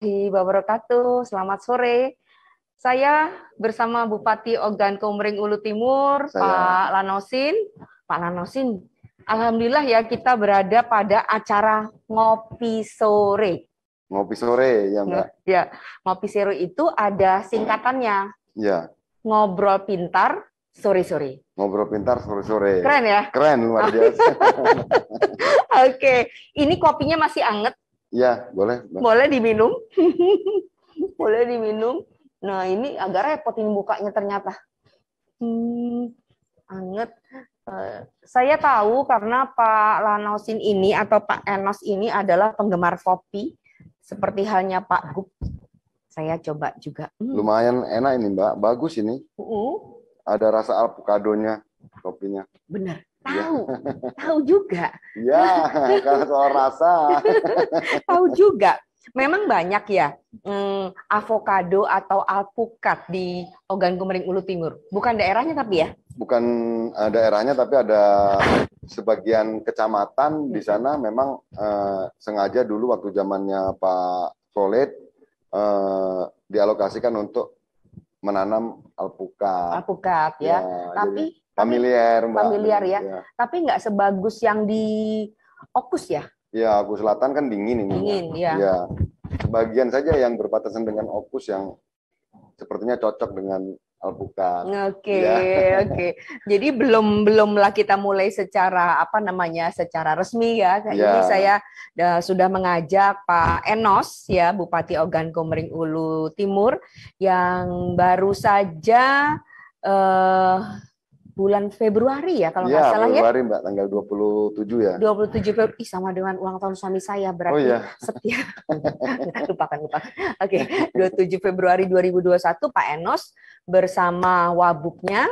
warahmatullahi wabarakatuh. Selamat sore. Saya bersama Bupati Ogan Komering Ulu Timur, Saya. Pak Lanosin. Pak Lanosin, alhamdulillah ya kita berada pada acara ngopi sore. Ngopi sore ya, Mbak. Ya, ngopi sore itu ada singkatannya. Ya. Ngobrol pintar sore-sore. Ngobrol pintar sore-sore. Keren ya? Keren luar biasa. Oke, okay. ini kopinya masih anget Iya, boleh. Boleh diminum. boleh diminum. Nah, ini agak repot ini bukanya ternyata. Hmm, anget. Eh, saya tahu karena Pak Lanosin ini atau Pak Enos ini adalah penggemar kopi seperti halnya Pak Gup. Saya coba juga. Hmm. Lumayan enak ini, Mbak. Bagus ini. Uh -uh. Ada rasa alpukadonya kopinya. Benar. Iya. Tahu, tahu juga. Ya, kalau soal rasa. tahu juga. Memang banyak ya hmm, avocado atau alpukat di Ogan Kumering Ulu Timur. Bukan daerahnya tapi ya? Bukan eh, daerahnya tapi ada sebagian kecamatan di iya. sana memang uh, sengaja dulu waktu zamannya Pak Soled uh, eh, dialokasikan untuk menanam alpukat. Alpukat ya. ya tapi jadi familiar Mbak. Familiar ya. ya. Tapi nggak sebagus yang di Okus ya. Ya, Okus Selatan kan dingin ini. Dingin, ya. ya. Sebagian saja yang berbatasan dengan Okus yang sepertinya cocok dengan alpukat. Oke, okay, ya. oke. Okay. Jadi belum belumlah kita mulai secara apa namanya secara resmi ya. Jadi ya. saya sudah mengajak Pak Enos ya Bupati Ogan Komering Ulu Timur yang baru saja eh, bulan Februari ya kalau iya, nggak ya, salah Februari, ya. Februari Mbak tanggal 27 ya. 27 Februari sama dengan ulang tahun suami saya oh, berarti oh, iya. setia. lupakan lupakan. Oke, okay. 27 Februari 2021 Pak Enos bersama wabuknya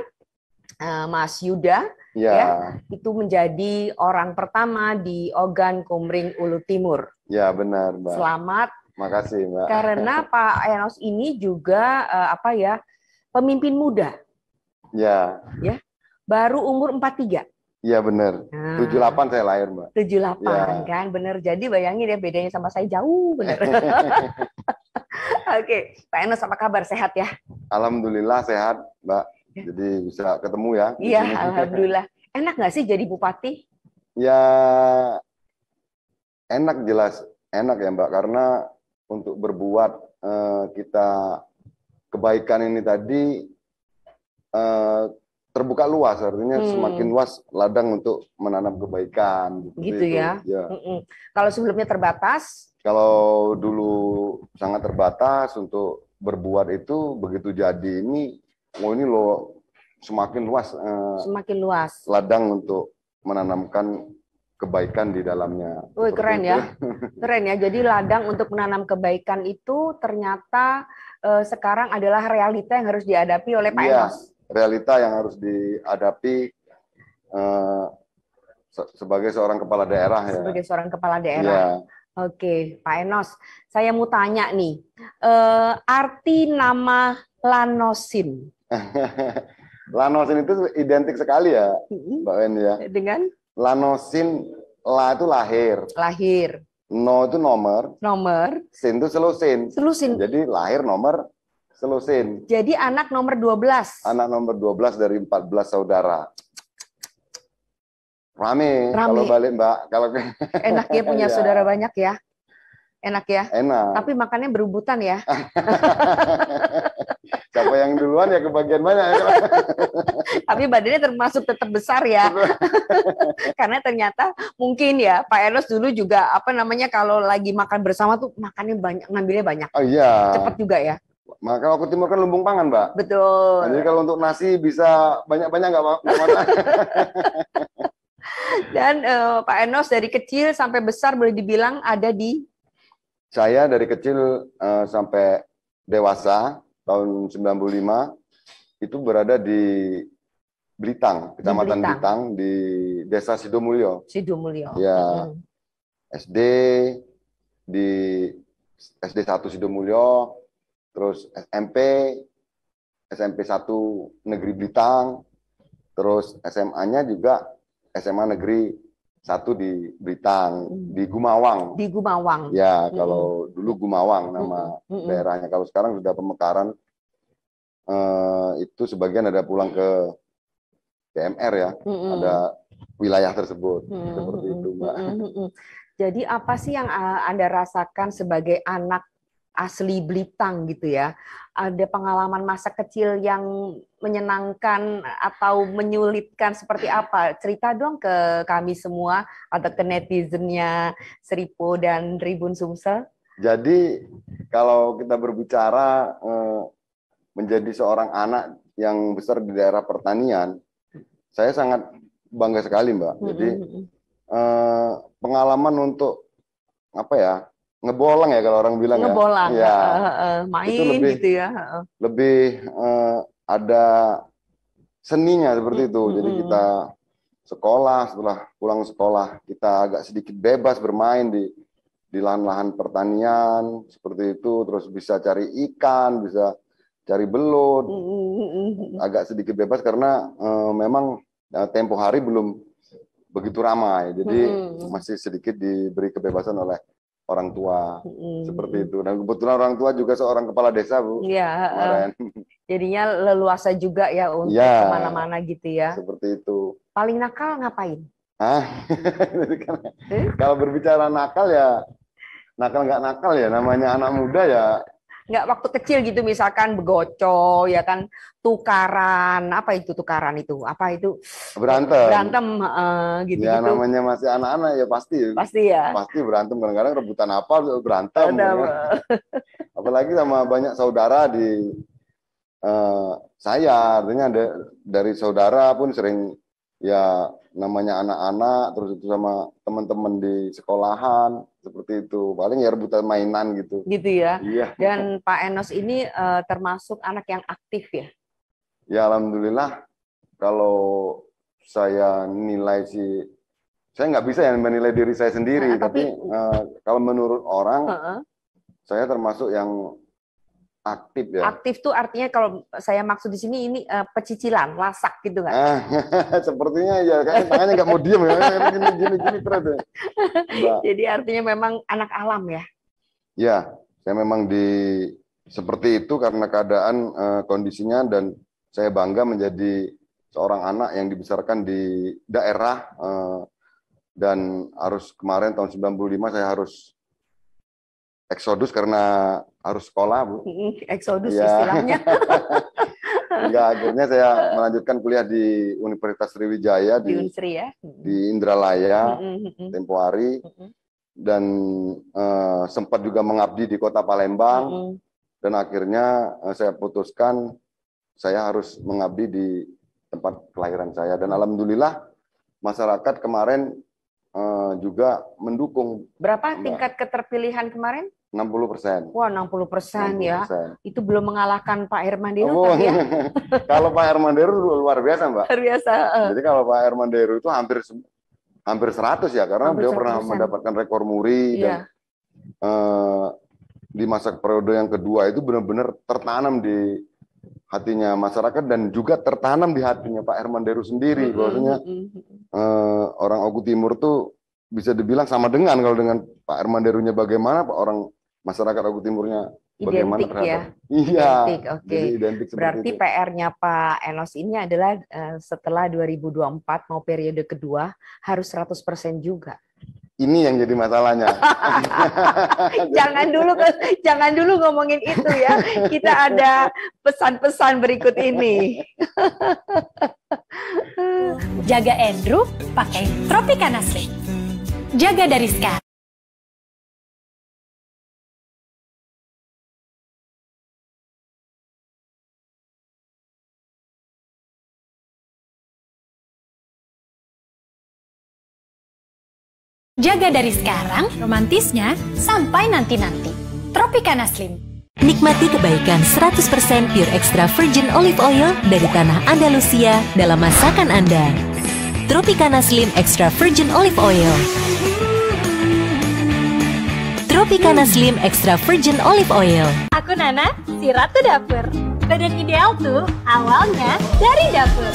eh, Mas Yuda ya. ya itu menjadi orang pertama di Ogan Komering Ulu Timur. Ya, benar, Mbak. Selamat. Makasih, Mbak. Karena Pak Enos ini juga eh, apa ya? pemimpin muda. Iya. Ya. Ya baru umur 43. Iya benar. Nah, 78 saya lahir, Mbak. 78 ya. kan, benar. Jadi bayangin ya bedanya sama saya jauh benar. Oke, Pak Enos apa kabar? Sehat ya? Alhamdulillah sehat, Mbak. Ya. Jadi bisa ketemu ya. Iya, alhamdulillah. Enak nggak sih jadi bupati? Ya enak jelas, enak ya, Mbak, karena untuk berbuat eh, kita kebaikan ini tadi eh, terbuka luas artinya hmm. semakin luas ladang untuk menanam kebaikan gitu, gitu ya. ya. Mm Kalau sebelumnya terbatas? Kalau dulu sangat terbatas untuk berbuat itu begitu jadi ini oh ini lo semakin luas eh, semakin luas ladang untuk menanamkan kebaikan di dalamnya. Wih keren ya, keren ya. Jadi ladang untuk menanam kebaikan itu ternyata eh, sekarang adalah realita yang harus dihadapi oleh Pak ya, Enos realita yang harus dihadapi uh, se sebagai seorang kepala daerah sebagai ya. Sebagai seorang kepala daerah. Ya. Oke, Pak Enos, saya mau tanya nih, uh, arti nama lanosin. lanosin itu identik sekali ya, Mbak Weni ya. Dengan? Lanosin, la itu lahir. Lahir. No itu nomor. Nomor. Sin itu selusin. Selusin. Jadi lahir nomor Selusin. Jadi anak nomor 12. Anak nomor 12 dari 14 saudara. Rame, Rame. kalau balik Mbak. Kalau enak ya punya ya. saudara banyak ya. Enak ya. Enak. Tapi makannya berubutan ya. Siapa yang duluan ya kebagian banyak. Tapi badannya termasuk tetap besar ya. Karena ternyata mungkin ya Pak Enos dulu juga apa namanya kalau lagi makan bersama tuh makannya banyak ngambilnya banyak. Oh iya. Cepat juga ya. Maka kalau ke timur kan lumbung pangan, Mbak. Betul. Nah, jadi kalau untuk nasi bisa banyak-banyak nggak, -banyak, Mbak? Dan uh, Pak Enos dari kecil sampai besar boleh dibilang ada di saya dari kecil uh, sampai dewasa tahun 95 itu berada di Blitang, Kecamatan Blitang. Blitang di Desa Sidomulyo. Sidomulyo. Ya. Hmm. SD di SD 1 Sidomulyo, terus SMP, SMP 1 Negeri Blitang, terus SMA-nya juga SMA Negeri 1 di Blitang, hmm. di Gumawang. Di Gumawang. Ya, hmm. kalau dulu Gumawang nama hmm, hmm. daerahnya. Kalau sekarang sudah pemekaran, eh, itu sebagian ada pulang ke DMR ya, hmm. ada wilayah tersebut. Hmm. Seperti itu, Mbak. Hmm. Jadi apa sih yang eh, Anda rasakan sebagai anak asli Blitang gitu ya. Ada pengalaman masa kecil yang menyenangkan atau menyulitkan seperti apa? Cerita dong ke kami semua atau ke netizennya Seripo dan Tribun Sumsel. Jadi kalau kita berbicara eh, menjadi seorang anak yang besar di daerah pertanian, saya sangat bangga sekali Mbak. Jadi mm-hmm. eh, pengalaman untuk apa ya ngebolang ya kalau orang bilang ngebolang, ya. Ngebolang, uh, uh, main lebih, gitu ya. Uh. Lebih uh, ada seninya seperti itu. hmm Jadi kita sekolah setelah pulang sekolah kita agak sedikit bebas bermain di di lahan-lahan pertanian seperti itu. Terus bisa cari ikan, bisa cari belut, agak sedikit bebas karena uh, memang uh, eh, tempo hari belum begitu ramai. Jadi masih sedikit diberi kebebasan oleh orang tua hmm seperti itu. Dan kebetulan orang tua juga seorang kepala desa bu. Iya. Kemarin. Jadinya leluasa juga ya untuk ya, kemana-mana gitu ya. Seperti itu. Paling nakal ngapain? Hah? Eh? Kalau berbicara nakal ya nakal nggak nakal ya namanya anak muda ya nggak waktu kecil gitu misalkan begoco ya kan tukaran apa itu tukaran itu apa itu berantem berantem uh, gitu ya namanya masih anak-anak ya pasti pasti ya pasti berantem kadang-kadang rebutan apa berantem ya. apalagi sama banyak saudara di uh, saya artinya ada dari saudara pun sering ya namanya anak-anak terus itu sama teman-teman di sekolahan seperti itu paling ya rebutan mainan gitu gitu ya iya. dan Pak Enos ini uh, termasuk anak yang aktif ya ya alhamdulillah kalau saya nilai si saya nggak bisa yang menilai diri saya sendiri nah, tapi, tapi uh, kalau menurut orang uh -uh. saya termasuk yang aktif ya. Aktif tuh artinya kalau saya maksud di sini ini uh, pecicilan, lasak gitu kan? Ah, sepertinya ya, kayaknya tangannya nggak mau diem ya, gini gini gini terus. Ya. Jadi artinya memang anak alam ya? Ya, saya memang di seperti itu karena keadaan uh, kondisinya dan saya bangga menjadi seorang anak yang dibesarkan di daerah uh, dan harus kemarin tahun 95 saya harus eksodus karena harus sekolah bu. Eksodus ya. istilahnya. Hingga akhirnya saya melanjutkan kuliah di Universitas Sriwijaya di, di Unsri ya. Di Indralaya, mm tempo hari dan uh, sempat juga mengabdi di kota Palembang dan akhirnya uh, saya putuskan saya harus mengabdi di tempat kelahiran saya dan alhamdulillah masyarakat kemarin Eh, juga mendukung. Berapa Mbak. tingkat keterpilihan kemarin? 60 persen. Wah, 60 persen ya. Itu belum mengalahkan Pak Deru, oh, kan, ya? kalau Pak Deru luar biasa, Mbak. Luar biasa. Eh. Jadi kalau Pak Herman Deru itu hampir hampir 100 ya, karena beliau pernah mendapatkan rekor muri iya. dan uh, di masa periode yang kedua itu benar-benar tertanam di hatinya masyarakat dan juga tertanam di hatinya Pak Herman Deru sendiri mm -hmm. bahwasanya mm -hmm. uh, orang Oku Timur tuh bisa dibilang sama dengan kalau dengan Pak Arman Derunya bagaimana Pak orang masyarakat Aku Timurnya bagaimana identik ya? iya identik, okay. berarti PR-nya Pak Enos ini adalah uh, setelah 2024 mau periode kedua harus 100% juga ini yang jadi masalahnya. jangan dulu jangan dulu ngomongin itu ya. Kita ada pesan-pesan berikut ini. Jaga Andrew pakai Tropicana Sleep. Jaga dari sekarang. Jaga dari sekarang, romantisnya, sampai nanti-nanti. Tropicana Slim. Nikmati kebaikan 100% Pure Extra Virgin Olive Oil dari tanah Andalusia dalam masakan Anda. Tropicana Slim Extra Virgin Olive Oil. Tropicana Slim Extra Virgin Olive Oil. Aku Nana, si Ratu Dapur. Badan ideal tuh awalnya dari dapur.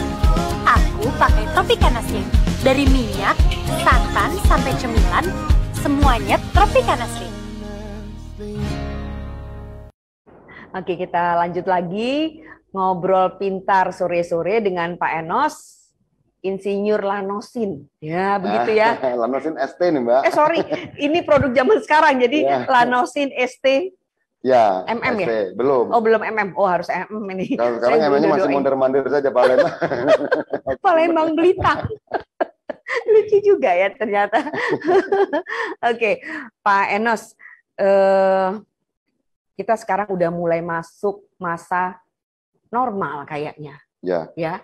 Aku pakai Tropicana Slim. Dari minyak, santan, sampai cemilan, semuanya Tropicana Slim. Oke, kita lanjut lagi ngobrol pintar sore-sore dengan Pak Enos insinyur lanosin. Ya, ah, begitu ya. lanosin ST nih, Mbak. Eh, sorry. Ini produk zaman sekarang. Jadi ya. lanosin ST Ya, MM ST. ya? Belum. Oh, belum MM. Oh, harus MM ini. Kalau sekarang MM-nya masih mondar-mandir saja Palembang. Palembang Blitar. Lucu juga ya ternyata. Oke, okay. Pak Enos, eh, kita sekarang udah mulai masuk masa normal kayaknya. Ya. Ya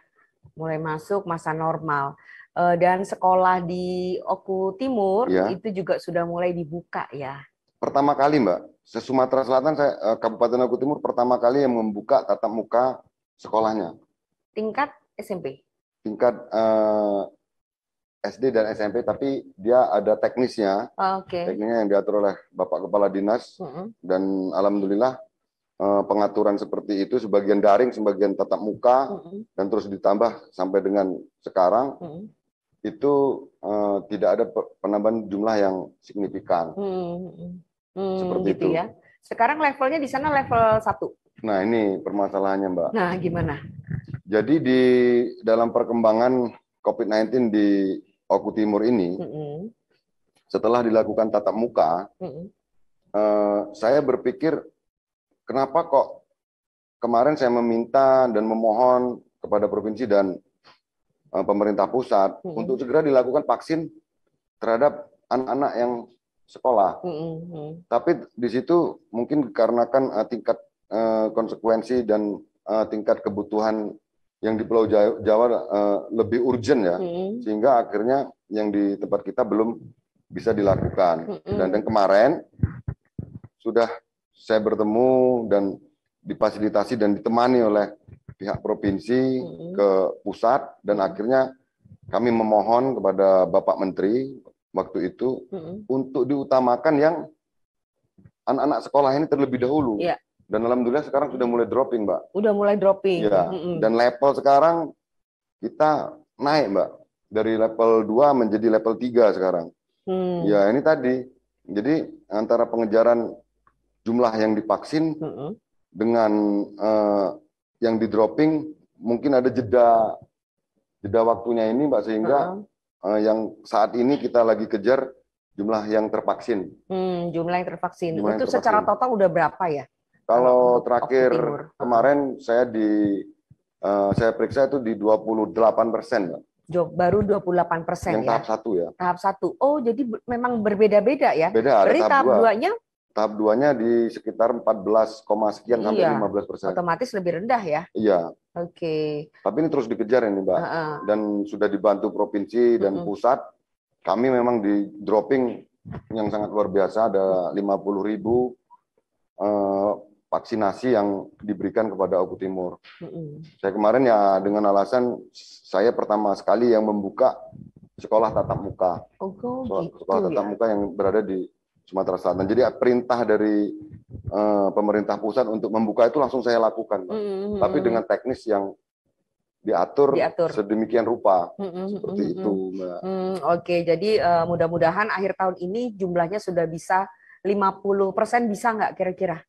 mulai masuk masa normal eh, dan sekolah di Oku Timur ya. itu juga sudah mulai dibuka ya. Pertama kali Mbak, se Sumatera Selatan saya eh, Kabupaten Oku Timur pertama kali yang membuka tatap muka sekolahnya. Tingkat SMP. Tingkat uh, eh, SD dan SMP tapi dia ada teknisnya. Ah, okay. Teknisnya yang diatur oleh Bapak Kepala Dinas mm -hmm. dan alhamdulillah Eh, pengaturan seperti itu sebagian daring sebagian tatap muka mm -hmm. dan terus ditambah sampai dengan sekarang mm -hmm. itu uh, tidak ada penambahan jumlah yang signifikan mm -hmm. seperti gitu itu ya sekarang levelnya di sana level 1 nah ini permasalahannya mbak nah gimana jadi di dalam perkembangan COVID-19 di Oku Timur ini mm -hmm. setelah dilakukan tatap muka mm -hmm. uh, saya berpikir kenapa kok kemarin saya meminta dan memohon kepada provinsi dan uh, pemerintah pusat hmm. untuk segera dilakukan vaksin terhadap anak-anak yang sekolah. Hmm. hmm, hmm. Tapi di situ mungkin kan uh, tingkat uh, konsekuensi dan uh, tingkat kebutuhan yang di Pulau Jawa, Jawa uh, lebih urgent ya, hmm. sehingga akhirnya yang di tempat kita belum bisa dilakukan. Hmm. hmm. Dan, dan kemarin sudah saya bertemu dan difasilitasi dan ditemani oleh pihak provinsi mm-hmm. ke pusat dan mm-hmm. akhirnya kami memohon kepada Bapak Menteri waktu itu mm-hmm. untuk diutamakan yang anak-anak sekolah ini terlebih dahulu. Ya. Dan alhamdulillah sekarang sudah mulai dropping, Mbak. Sudah mulai dropping. Ya. Dan level sekarang kita naik, Mbak. Dari level 2 menjadi level 3 sekarang. Hmm. Ya, ini tadi. Jadi antara pengejaran jumlah yang divaksin mm -hmm. dengan uh, yang di dropping mungkin ada jeda jeda waktunya ini mbak sehingga mm -hmm. uh, yang saat ini kita lagi kejar jumlah yang tervaksin. Hmm, jumlah yang tervaksin. Jumlah Itu yang tervaksin. secara total udah berapa ya? Kalau terakhir kemarin saya di uh, saya periksa itu di 28 persen, Mbak. Baru 28 persen ya? tahap satu ya. Tahap satu. Oh, jadi memang berbeda-beda ya? Beda, Dari tahap, tahap dua. nya tahap duanya di sekitar 14, sekian iya, sampai 15 persen. Otomatis lebih rendah ya? Iya. Oke. Okay. Tapi ini terus dikejar ini Mbak. Uh -uh. Dan sudah dibantu provinsi dan uh -uh. pusat. Kami memang di dropping yang sangat luar biasa ada 50 ribu uh, vaksinasi yang diberikan kepada Oku Timur. Uh -uh. Saya kemarin ya dengan alasan saya pertama sekali yang membuka sekolah tatap muka. Oh, sekolah, gitu ya? tatap muka yang berada di Sumatera Selatan. Jadi ah, perintah dari uh, pemerintah pusat untuk membuka itu langsung saya lakukan, Mm -hmm. Tapi dengan teknis yang diatur, diatur. sedemikian rupa mm -hmm. seperti mm -hmm. itu, Mbak. Mm, Oke, okay. jadi uh, mudah-mudahan akhir tahun ini jumlahnya sudah bisa 50% bisa nggak kira-kira?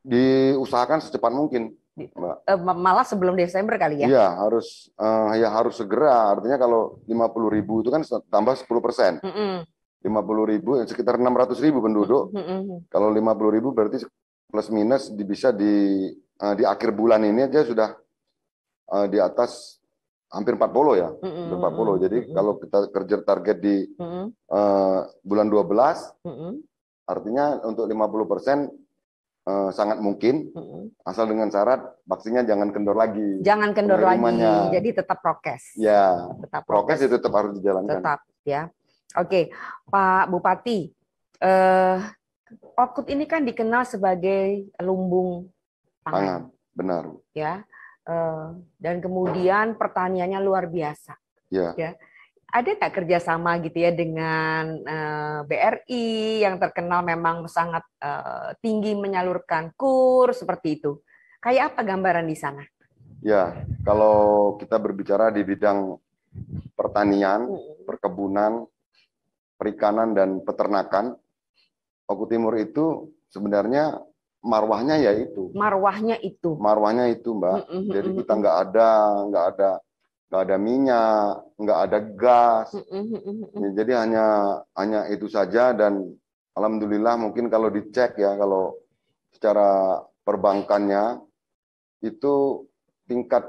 Diusahakan secepat mungkin. Mbak. Eh, malah sebelum Desember kali ya? Iya harus uh, ya harus segera. Artinya kalau 50 ribu itu kan tambah 10 persen. Mm -hmm. 50 ribu, eh, sekitar 600 ribu penduduk. Mm-hmm. Kalau 50 ribu berarti plus minus di, bisa di uh, di akhir bulan ini aja sudah uh, di atas hampir 40 ya, mm-hmm. 40. Jadi mm-hmm. kalau kita kerja target di mm-hmm. uh, bulan 12, mm-hmm. artinya untuk 50 persen uh, sangat mungkin, mm-hmm. asal dengan syarat vaksinnya jangan kendor lagi. Jangan kendor lagi, jadi tetap prokes. Ya, tetap prokes, prokes itu ya tetap harus dijalankan. Tetap ya. Oke, Pak Bupati, eh, Okut ini kan dikenal sebagai lumbung pangan. pangan benar. Ya, eh, dan kemudian pertaniannya luar biasa. Ya. ya. Ada nggak kerjasama gitu ya dengan eh, BRI yang terkenal memang sangat eh, tinggi menyalurkan kur seperti itu? Kayak apa gambaran di sana? Ya, kalau kita berbicara di bidang pertanian, perkebunan, perikanan dan peternakan, Oku Timur itu sebenarnya marwahnya ya itu. Marwahnya itu. Marwahnya itu, Mbak. Mm -hmm. Jadi kita nggak ada, nggak ada, nggak ada minyak, nggak ada gas. Mm -hmm. Jadi hanya hanya itu saja dan alhamdulillah mungkin kalau dicek ya kalau secara perbankannya itu tingkat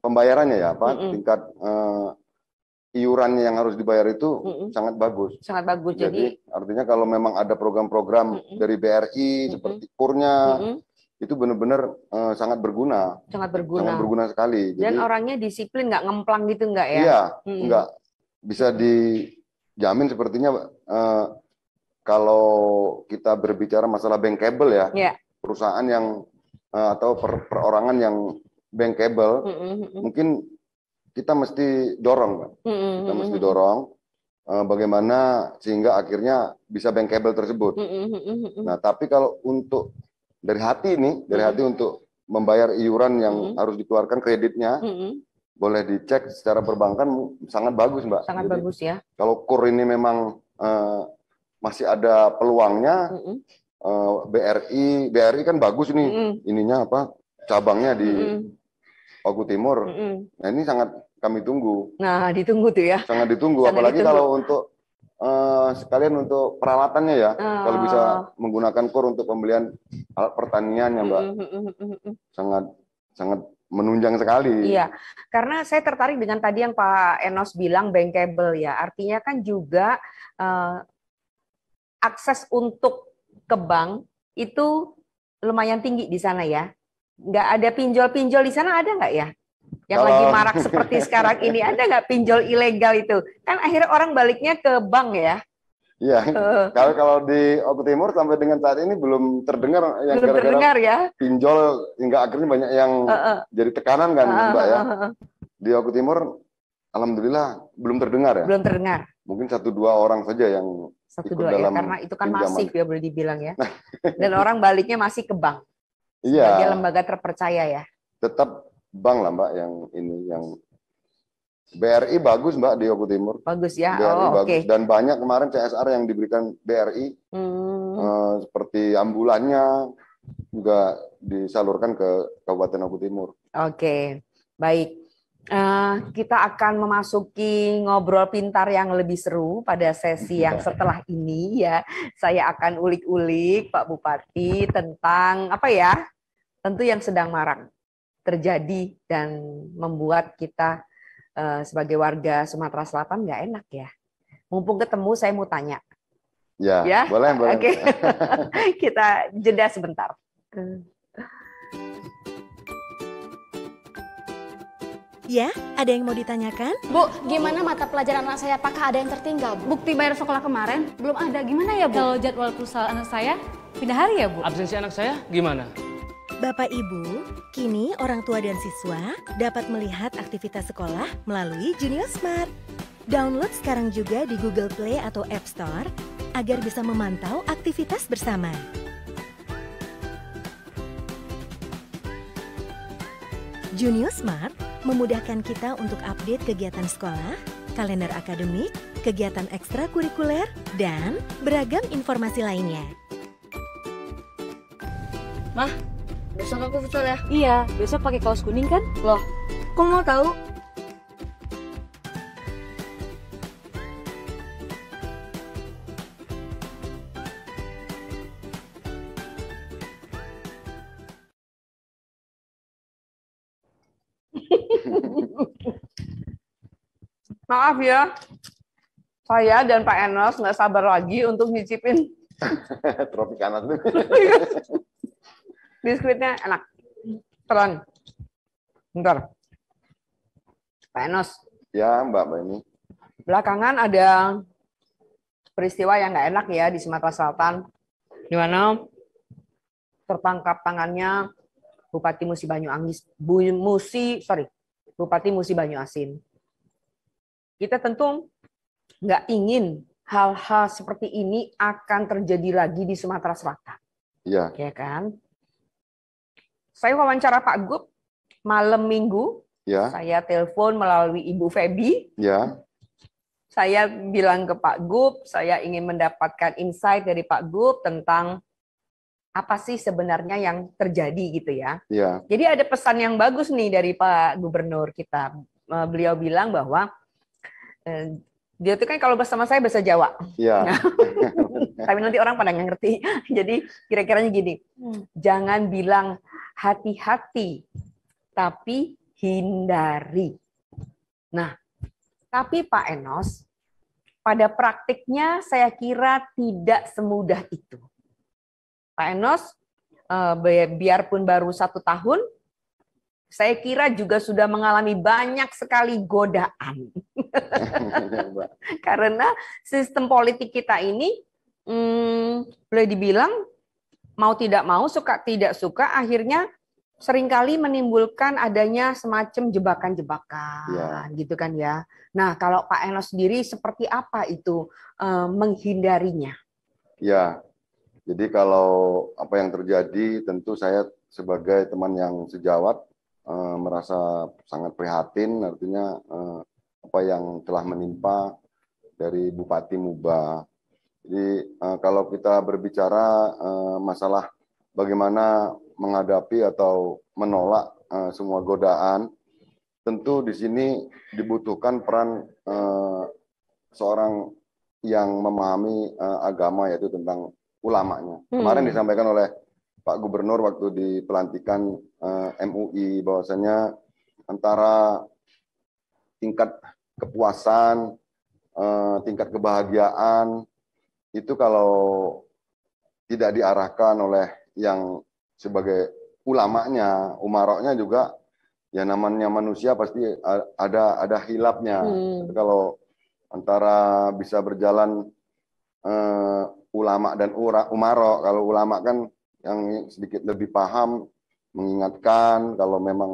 pembayarannya ya Pak, mm -hmm. tingkat eh, iurannya yang harus dibayar itu mm -mm. sangat bagus. Sangat bagus. Jadi, jadi artinya kalau memang ada program-program mm -mm. dari BRI mm -mm. seperti kurnya mm -mm. itu benar-benar uh, sangat berguna. Sangat berguna. Sangat berguna sekali. Dan orangnya disiplin, nggak ngemplang gitu nggak ya? Iya, mm nggak bisa dijamin sepertinya uh, kalau kita berbicara masalah bankable ya, yeah. perusahaan yang uh, atau per perorangan yang bankable, mm mungkin kita mesti dorong, Mbak. Mm-hmm. Kita mesti dorong uh, bagaimana sehingga akhirnya bisa bankable tersebut. Mm-hmm. Nah, tapi kalau untuk dari hati ini, dari mm-hmm. hati untuk membayar iuran yang mm-hmm. harus dikeluarkan kreditnya, mm-hmm. boleh dicek secara perbankan sangat bagus, Mbak. Sangat Jadi, bagus ya. Kalau kur ini memang uh, masih ada peluangnya, mm-hmm. uh, eh, BRI, BRI kan bagus nih, mm-hmm. ininya apa cabangnya di mm-hmm Oku Timur. Mm -hmm. Nah ini sangat kami tunggu. Nah ditunggu tuh ya. Sangat ditunggu, sangat apalagi ditunggu. kalau untuk uh, sekalian untuk peralatannya ya, oh. kalau bisa menggunakan kur untuk pembelian alat pertanian ya mbak, mm -hmm. sangat sangat menunjang sekali. Iya, karena saya tertarik dengan tadi yang Pak Enos bilang bankable ya, artinya kan juga uh, akses untuk ke bank itu lumayan tinggi di sana ya nggak ada pinjol-pinjol di sana ada nggak ya? Yang kalau... lagi marak seperti sekarang ini ada nggak pinjol ilegal itu? Kan akhirnya orang baliknya ke bank ya. Iya. Eh. Kalau kalau di Oku Timur sampai dengan saat ini belum terdengar yang belum gara-gara terdengar, ya? pinjol hingga akhirnya banyak yang uh, uh. jadi tekanan kan, uh, uh, Mbak ya. Di Oku Timur alhamdulillah belum terdengar ya. Belum terdengar. Mungkin satu dua orang saja yang satu ikut dua ya, dalam ya karena itu kan pinjaman. masif ya boleh dibilang ya. Dan orang baliknya masih ke bank. Iya. Sebagai lembaga terpercaya ya. Tetap bank lah Mbak yang ini yang BRI bagus Mbak di Oku Timur. Bagus ya. BRI oh, bagus okay. dan banyak kemarin CSR yang diberikan BRI hmm. eh, seperti ambulannya juga disalurkan ke Kabupaten Oku Timur. Oke, okay. baik. Uh, kita akan memasuki ngobrol pintar yang lebih seru pada sesi yang iya. setelah ini ya. Saya akan ulik-ulik Pak Bupati tentang apa ya? Tentu yang sedang marak terjadi dan membuat kita uh, sebagai warga Sumatera Selatan nggak enak ya. Mumpung ketemu saya mau tanya. Ya, ya? boleh boleh. Oke. Okay. kita jeda sebentar. Ya, ada yang mau ditanyakan? Bu, gimana mata pelajaran anak saya? Apakah ada yang tertinggal? Bu? Bukti bayar sekolah kemarin belum ada. Gimana ya, Bu? Kalau jadwal pusat anak saya pindah hari ya, Bu? Absensi anak saya gimana? Bapak Ibu, kini orang tua dan siswa dapat melihat aktivitas sekolah melalui Junior Smart. Download sekarang juga di Google Play atau App Store agar bisa memantau aktivitas bersama. Junio Smart memudahkan kita untuk update kegiatan sekolah, kalender akademik, kegiatan ekstrakurikuler, dan beragam informasi lainnya. Mah, besok aku futsal ya? Iya, besok pakai kaos kuning kan? Loh, kok mau tahu? Maaf ya, saya dan Pak Enos nggak sabar lagi untuk nyicipin. Tropicana tuh. Biskuitnya enak. Telan. Bentar. Pak Enos. Ya, Mbak Bani. Belakangan ada peristiwa yang nggak enak ya di Sumatera Selatan, di mana tertangkap tangannya Bupati Musi Banyu Angis, Bu, Musi, sorry, Bupati Musi Banyu Asin. Kita tentu nggak ingin hal-hal seperti ini akan terjadi lagi di Sumatera Selatan. Iya. Ya kan? Saya wawancara Pak Gub malam minggu. Ya. Saya telepon melalui Ibu Febi. Ya. Saya bilang ke Pak Gub, saya ingin mendapatkan insight dari Pak Gub tentang apa sih sebenarnya yang terjadi gitu ya. ya. Jadi ada pesan yang bagus nih dari Pak Gubernur kita. Eh, beliau bilang bahwa Eh, dia tuh kan kalau bersama saya bahasa Jawa. Iya. Tapi nanti orang pada nggak ngerti. Jadi kira-kiranya gini, hmm. jangan bilang hati-hati, tapi hindari. Nah, tapi Pak Enos, pada praktiknya saya kira tidak semudah itu. Pak Enos, eh, biarpun baru satu tahun, saya kira juga sudah mengalami banyak sekali godaan. Karena sistem politik kita ini hmm, boleh dibilang mau tidak mau suka tidak suka akhirnya seringkali menimbulkan adanya semacam jebakan-jebakan ya. gitu kan ya. Nah, kalau Pak Eno sendiri seperti apa itu eh, menghindarinya? Ya. Jadi kalau apa yang terjadi tentu saya sebagai teman yang sejawat Eh, merasa sangat prihatin artinya uh, apa yang telah menimpa dari Bupati Muba. Jadi uh, kalau kita berbicara uh, masalah bagaimana menghadapi atau menolak uh, semua godaan, tentu di sini dibutuhkan peran uh, seorang yang memahami uh, agama yaitu tentang ulamanya. Hmm. Kemarin disampaikan oleh Pak Gubernur waktu di pelantikan uh, eh, MUI bahwasanya antara tingkat kepuasan, uh, tingkat kebahagiaan itu kalau tidak diarahkan oleh yang sebagai ulamanya, umaroknya juga ya namanya manusia pasti ada ada hilapnya. Hmm. kalau antara bisa berjalan uh, ulama dan umarok, kalau ulama kan yang sedikit lebih paham mengingatkan kalau memang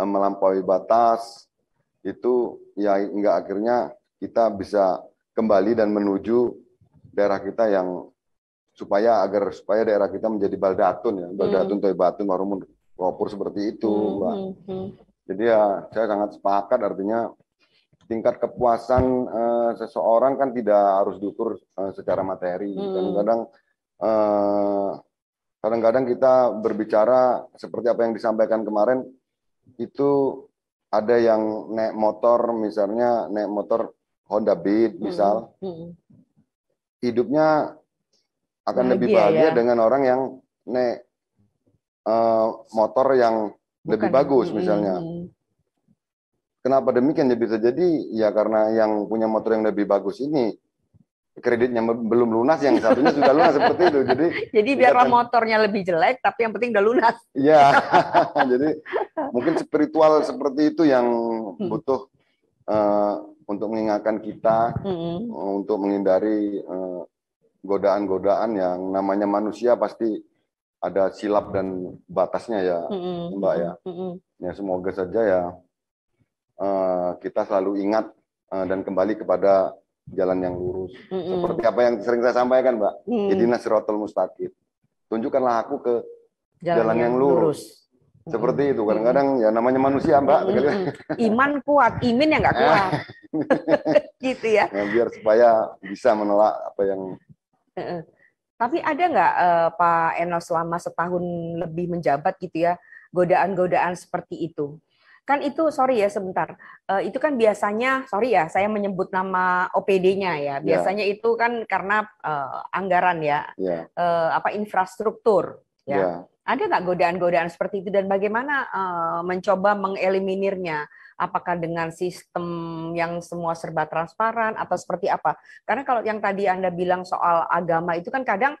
eh, melampaui batas itu ya enggak akhirnya kita bisa kembali dan menuju daerah kita yang supaya agar supaya daerah kita menjadi baldatun ya baldatun hmm. toibatun warumun wapur seperti itu hmm, hmm, hmm. jadi ya saya sangat sepakat artinya tingkat kepuasan uh, seseorang kan tidak harus diukur uh, secara materi hmm. kadang-kadang hmm. Kadang -kadang, kadang-kadang kita berbicara seperti apa yang disampaikan kemarin itu ada yang naik motor misalnya naik motor Honda Beat hmm, misal hmm. Hmm. hidupnya akan bahagia, lebih bahagia ya? dengan orang yang naik uh, motor yang Bukan. lebih bagus misalnya hmm, hmm. kenapa demikian ya bisa jadi ya karena yang punya motor yang lebih bagus ini kreditnya belum lunas, yang satunya sudah lunas seperti itu. Jadi jadi biarlah kan, motornya lebih jelek, tapi yang penting udah lunas. Iya, jadi mungkin spiritual seperti itu yang hmm. butuh uh, untuk mengingatkan kita hmm uh, untuk menghindari godaan eh, godaan-godaan yang namanya manusia pasti ada silap dan batasnya ya, hmm Mbak ya. hmm, hmm. Ya semoga saja ya uh, kita selalu ingat uh, dan kembali kepada jalan yang lurus. Mm-hmm. Seperti apa yang sering saya sampaikan, Mbak. Mm. Jadi nasrotul mustaqim. Tunjukkanlah aku ke jalan, jalan yang, yang lurus. lurus. Seperti itu. Kadang-kadang ya namanya manusia, Mbak. Mm-hmm. Iman kuat, imin yang nggak ah. kuat. gitu ya. Nah, biar supaya bisa menolak apa yang mm Tapi ada nggak eh, Pak Enos selama setahun lebih menjabat gitu ya, godaan-godaan seperti itu? kan itu sorry ya sebentar uh, itu kan biasanya sorry ya saya menyebut nama OPD-nya ya. ya biasanya yeah. itu kan karena uh, anggaran ya yeah. Ya. uh, apa infrastruktur ya yeah. ada nggak godaan-godaan seperti itu dan bagaimana uh, mencoba mengeliminirnya apakah dengan sistem yang semua serba transparan atau seperti apa karena kalau yang tadi anda bilang soal agama itu kan kadang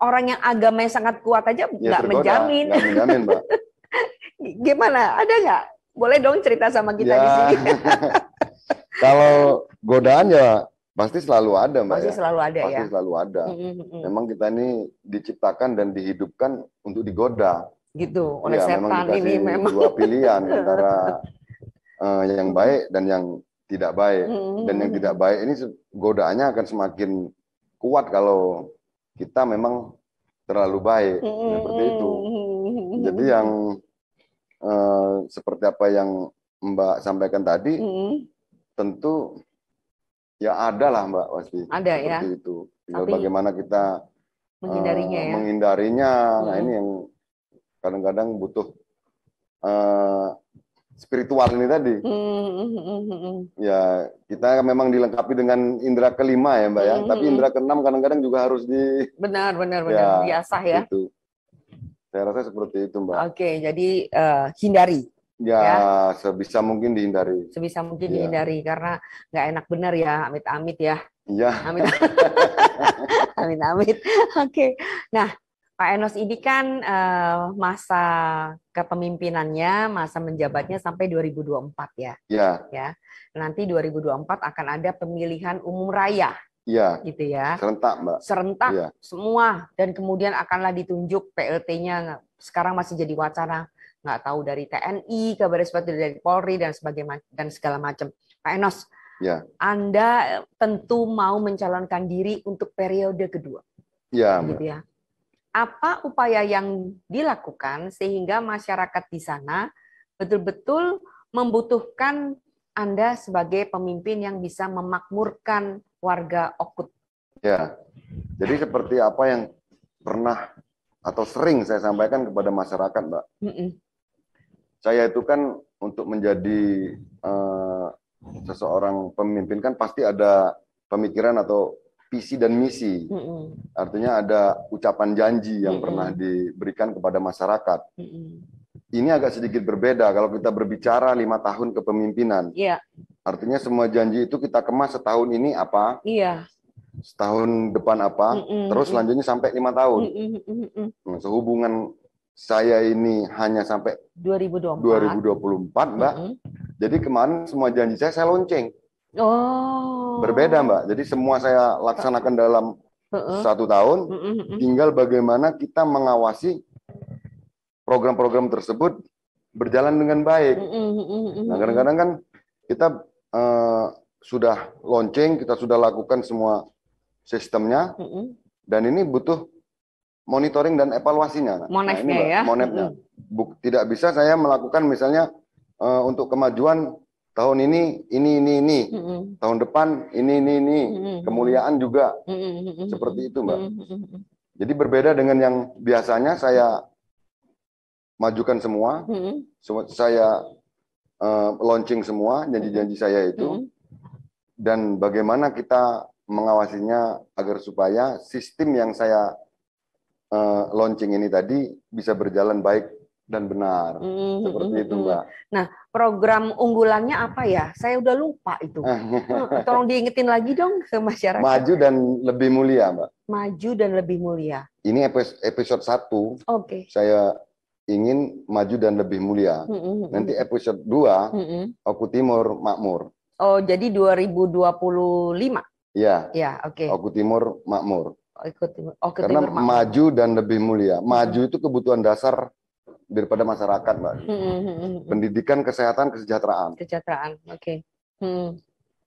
orang yang agamanya sangat kuat aja ya, nggak ya, menjamin, gak menjamin Mbak. gimana ada nggak boleh dong cerita sama kita ya. di sini. Kalau godaan ya pasti selalu ada, Mbak. Pasti ya. selalu ada pasti ya. Pasti selalu ada. Memang kita ini diciptakan dan dihidupkan untuk digoda. Gitu, oleh ya, setan memang ini memang. dua pilihan antara uh, yang baik dan yang tidak baik. Dan yang tidak baik ini godaannya akan semakin kuat kalau kita memang terlalu baik. Nah, seperti itu. Jadi yang Eh, seperti apa yang Mbak sampaikan tadi, mm -hmm. tentu ya ada lah Mbak pasti. Ada ya. seperti ya. Itu. Tapi bagaimana kita menghindarinya. Uh, ya? Menghindarinya. Mm Nah ini yang kadang-kadang butuh uh, spiritual ini tadi. Mm-hmm. Ya, kita memang dilengkapi dengan indera kelima ya, Mbak ya. Mm-hmm. Tapi indera keenam kadang-kadang juga harus di Benar, benar, ya, benar. Ya, ya. Itu. Saya rasa seperti itu, Mbak. Oke, okay, jadi uh, hindari. Ya, ya, sebisa mungkin dihindari. Sebisa mungkin ya. dihindari karena nggak enak benar ya, amit-amit ya. Iya. Amit-amit. Oke. Okay. Nah, Pak Enos ini kan uh, masa kepemimpinannya, masa menjabatnya sampai 2024 ya. Iya. Ya. Nanti 2024 akan ada pemilihan umum raya Iya. Gitu ya. Serentak, Mbak. Serentak ya. semua dan kemudian akanlah ditunjuk PLT-nya sekarang masih jadi wacana nggak tahu dari TNI, kabar seperti dari Polri dan sebagainya dan segala macam. Pak Enos, ya. Anda tentu mau mencalonkan diri untuk periode kedua. Ya, gitu ya. Apa upaya yang dilakukan sehingga masyarakat di sana betul-betul membutuhkan Anda sebagai pemimpin yang bisa memakmurkan warga Okut? Ya, jadi seperti apa yang pernah atau sering saya sampaikan kepada masyarakat, Mbak. Mm -mm. Saya itu kan untuk menjadi uh, seseorang pemimpin kan pasti ada pemikiran atau visi dan misi. Mm -mm. Artinya ada ucapan janji yang mm -mm. pernah diberikan kepada masyarakat. Mm -mm. Ini agak sedikit berbeda kalau kita berbicara lima tahun kepemimpinan. Yeah. Artinya semua janji itu kita kemas setahun ini apa? Iya. Setahun depan apa? Mm-mm. Terus selanjutnya sampai lima tahun. Mm-mm. Nah, sehubungan saya ini hanya sampai 2024, 2024 Mbak. Mm-mm. Jadi kemarin semua janji saya saya lonceng. Oh. Berbeda Mbak. Jadi semua saya laksanakan dalam Mm-mm. satu tahun. Mm-mm. Tinggal bagaimana kita mengawasi program-program tersebut berjalan dengan baik. Mm-mm. Nah kadang-kadang kan kita uh, sudah launching, kita sudah lakukan semua sistemnya, mm -hmm. dan ini butuh monitoring dan evaluasinya. Monetnya, nah, ya. Mm -hmm. Buk, tidak bisa saya melakukan misalnya uh, untuk kemajuan tahun ini ini ini ini, mm -hmm. tahun depan ini ini ini, mm -hmm. kemuliaan juga mm -hmm. seperti itu, mbak. Mm -hmm. Jadi berbeda dengan yang biasanya saya majukan semua, mm -hmm. saya uh, launching semua janji-janji mm-hmm. saya itu mm-hmm. dan bagaimana kita mengawasinya agar supaya sistem yang saya uh, launching ini tadi bisa berjalan baik dan benar hmm. seperti itu mm-hmm. mbak. Nah program unggulannya apa ya? Saya udah lupa itu. Tolong diingetin lagi dong ke masyarakat. Maju dan lebih mulia mbak. Maju dan lebih mulia. Ini episode satu. Oke. Okay. Saya ingin maju dan lebih mulia. Mm -hmm. Nanti episode 2 mm -hmm. Oku Timur makmur. Oh, jadi 2025. Iya. Iya, oke. Okay. Oku Timur makmur. Oku Timur. Oku Karena makmur. maju dan lebih mulia. Maju itu kebutuhan dasar daripada masyarakat, Mbak. Mm -hmm. Pendidikan, kesehatan, kesejahteraan. Kesejahteraan. Oke. Okay. Hmm.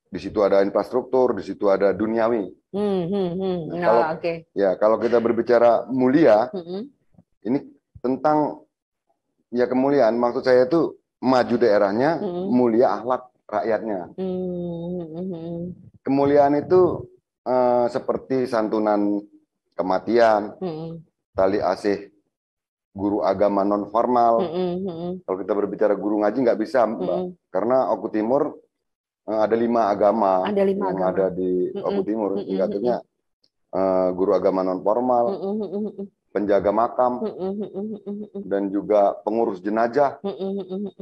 Di situ ada infrastruktur, di situ ada duniawi. Hmm, hmm, hmm. Nah, nah, kalau okay. ya kalau kita berbicara mulia, hmm. ini tentang ya kemuliaan maksud saya itu maju daerahnya hmm. mulia akhlak rakyatnya hmm. kemuliaan itu eh, seperti santunan kematian hmm. tali asih guru agama non formal hmm, hmm, hmm. kalau kita berbicara guru ngaji nggak bisa mbak hmm. karena Oku Timur eh, ada lima agama ada lima yang agama. ada di Oku Timur hmm. hmm. uh, guru agama non formal hmm penjaga makam, hmm, hmm, hmm, dan juga pengurus jenazah,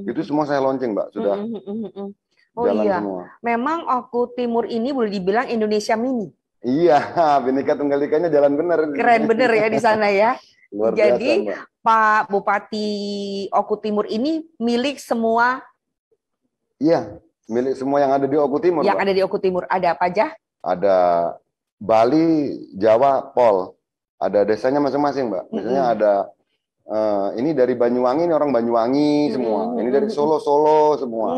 Itu semua saya launching, Mbak. Sudah. Oh jalan iya. Semua. Memang aku timur ini boleh dibilang Indonesia mini. Iya, Bhinneka Tunggal Ikanya jalan bener. Keren bener ya di sana ya. Luar Jadi biasa, Pak Bupati Oku Timur ini milik semua Iya, milik semua yang ada di Oku Timur. Yang Mbak. ada di Oku Timur ada apa aja? Ada Bali, Jawa, Pol ada desanya masing-masing mbak misalnya mm -hmm. ada uh, ini dari Banyuwangi ini orang Banyuwangi semua ini dari Solo Solo semua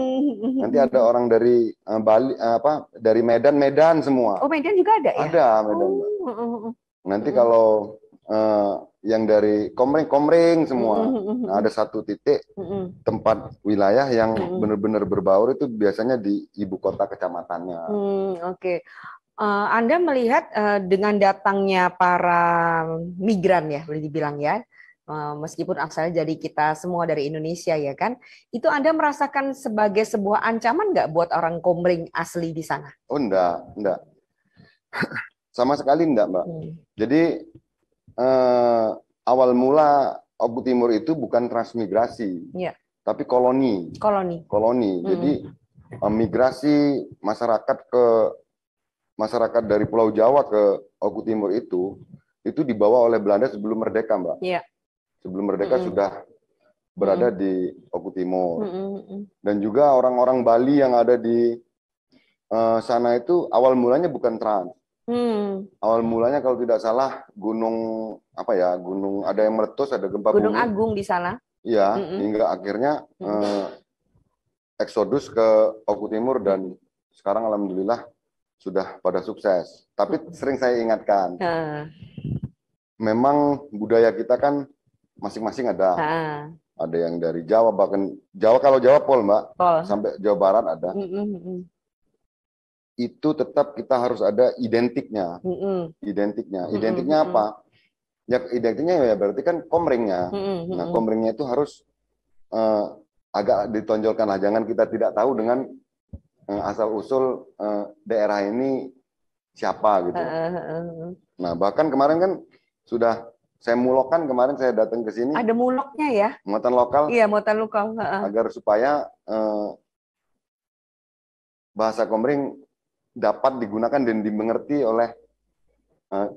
nanti ada orang dari uh, Bali uh, apa dari Medan Medan semua oh Medan juga ada ya ada Medan oh. Mbak. nanti kalau uh, yang dari komring komring semua nah, ada satu titik tempat wilayah yang benar-benar berbaur itu biasanya di ibu kota kecamatannya Mm, oke Eh, Anda melihat eh, dengan datangnya para migran ya, boleh dibilang ya, eh, meskipun asalnya jadi kita semua dari Indonesia ya kan, itu Anda merasakan sebagai sebuah ancaman nggak buat orang Komering asli di sana? Oh enggak, enggak. Sama sekali enggak Mbak. Hmm. Jadi eh, awal mula Ogu Timur itu bukan transmigrasi, ya. tapi koloni. Koloni. Koloni. Hmm. Jadi migrasi masyarakat ke masyarakat dari Pulau Jawa ke Oku Timur itu itu dibawa oleh Belanda sebelum merdeka, Mbak. Iya. Sebelum merdeka -hmm. sudah berada -hmm. di Oku Timur. -hmm. Dan juga orang-orang Bali yang ada di uh, sana itu awal mulanya bukan trans. Hmm. Awal mulanya kalau tidak salah gunung apa ya gunung ada yang meletus ada gempa gunung bumi. agung di sana. Iya mm -mm. hingga akhirnya mm eksodus ke Oku Timur dan sekarang alhamdulillah sudah pada sukses. Tapi hmm. sering saya ingatkan, uh. memang budaya kita kan masing-masing ada. Uh. Ada yang dari Jawa, bahkan Jawa kalau Jawa pol mbak, pol. sampai Jawa Barat ada. Mm Itu tetap kita harus ada identiknya, mm identiknya, identiknya apa? Ya identiknya ya berarti kan komringnya. Nah komringnya itu harus uh, agak ditonjolkan lah, jangan kita tidak tahu dengan eh, asal usul uh, eh, daerah ini siapa gitu. Nah bahkan kemarin kan sudah saya mulokan kemarin saya datang ke sini. Ada muloknya ya? Muatan lokal. Iya muatan lokal. Agar supaya eh, bahasa Komering dapat digunakan dan dimengerti oleh eh,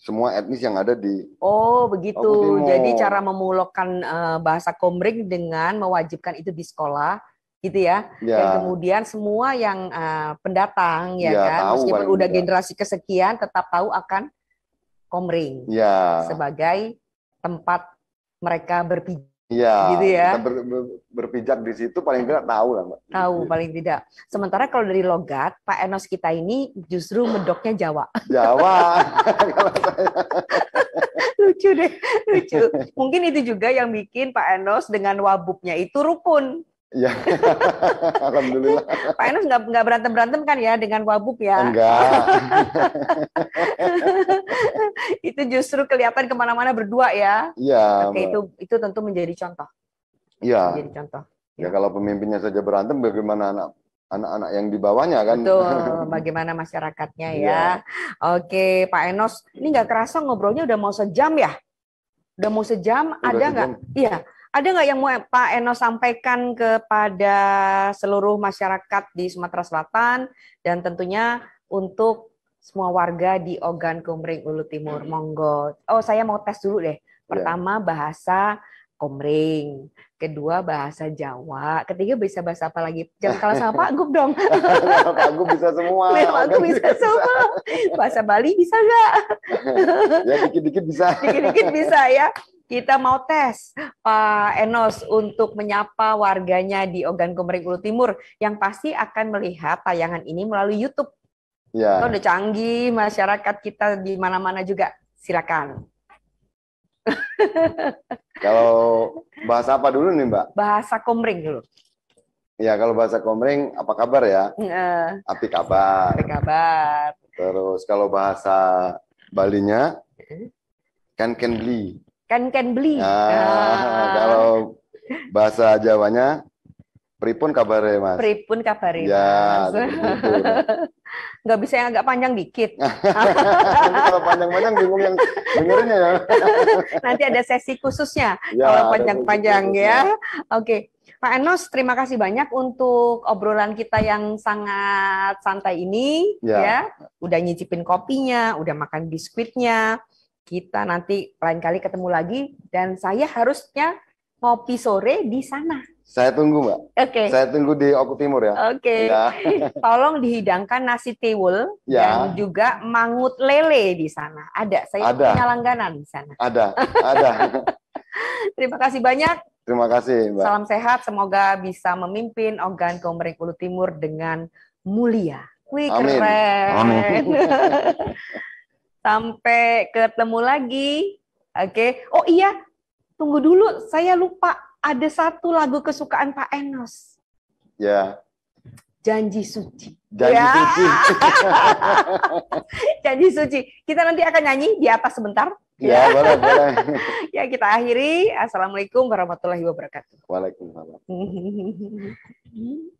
semua etnis yang ada di Oh, begitu. Jadi cara memulokkan uh, bahasa Komering dengan mewajibkan itu di sekolah gitu ya. ya. Dan kemudian semua yang uh, pendatang ya, ya kan, tahu, meskipun udah mudah. generasi kesekian tetap tahu akan Komring ya. sebagai tempat mereka berpijak. Iya, gitu ya. ber, ber, berpijak di situ paling tidak tahu lah, Mbak. Tahu paling tidak. Sementara kalau dari logat, Pak Enos kita ini justru medoknya Jawa. Jawa. lucu deh, lucu. Mungkin itu juga yang bikin Pak Enos dengan wabuknya itu rukun. Ya, alhamdulillah. Pak Enos nggak nggak berantem berantem kan ya dengan wabuk ya? Enggak. itu justru kelihatan kemana-mana berdua ya. Iya. Oke, itu itu tentu menjadi contoh. Iya. Menjadi contoh. Ya, ya kalau pemimpinnya saja berantem, bagaimana anak anak-anak yang di bawahnya kan. Betul, bagaimana masyarakatnya ya. ya. Oke, Pak Enos, ini nggak kerasa ngobrolnya udah mau sejam ya? Udah mau sejam, udah ada nggak? Iya. Ada nggak yang mau Pak Eno sampaikan kepada seluruh masyarakat di Sumatera Selatan dan tentunya untuk semua warga di Ogan Komering Ulu Timur hmm. Monggo. Oh, saya mau tes dulu deh. Iya. Pertama bahasa Komering, kedua bahasa Jawa, ketiga bisa bahasa apa lagi? Jangan kalah sama Pak Gub dong. Pak Gub bisa semua. Pak Gub bisa semua. Bahasa Bali bisa nggak? ya dikit-dikit bisa. Dikit-dikit bisa ya. Kita mau tes Pak Enos untuk menyapa warganya di Ogan Komering Ulu Timur yang pasti akan melihat tayangan ini melalui YouTube. Ya. Itu udah canggih masyarakat kita di mana-mana juga. Silakan. Kalau bahasa apa dulu nih Mbak? Bahasa Komering dulu. Ya kalau bahasa Komering apa kabar ya? Uh, Api kabar. Api kabar. Terus kalau bahasa Balinya kan Kenli. Ken Ken beli. Ah, ah. Kalau bahasa Jawanya pripun kabare mas? Pripun kabar ya, mas. Nggak bisa yang agak panjang dikit. Nanti kalau panjang-panjang bingung yang dengernya ya. Nanti ada sesi khususnya ya, kalau panjang-panjang ya. Oke. Pak Enos, terima kasih banyak untuk obrolan kita yang sangat santai ini. Ya. ya. Udah nyicipin kopinya, udah makan biskuitnya, kita nanti lain kali ketemu lagi dan saya harusnya ngopi sore di sana. Saya tunggu, Mbak. Oke. Okay. Saya tunggu di Oku Timur ya. Oke. Okay. Ya. Tolong dihidangkan nasi tiwul ya. dan juga mangut lele di sana. Ada. Saya ada. punya langganan di sana. Ada. Ada. Terima kasih banyak. Terima kasih, Mbak. Salam sehat, semoga bisa memimpin Ogan Komering Ulu Timur dengan mulia. Wih, Amin. keren. Amin. Sampai ketemu lagi. Oke. Okay. Oh iya, tunggu dulu. Saya lupa ada satu lagu kesukaan Pak Enos. Ya. Janji Suci. Janji ya. Suci. Janji Suci. Kita nanti akan nyanyi di atas sebentar. Ya, ya boleh, boleh. ya, kita akhiri. Assalamualaikum warahmatullahi wabarakatuh. Waalaikumsalam.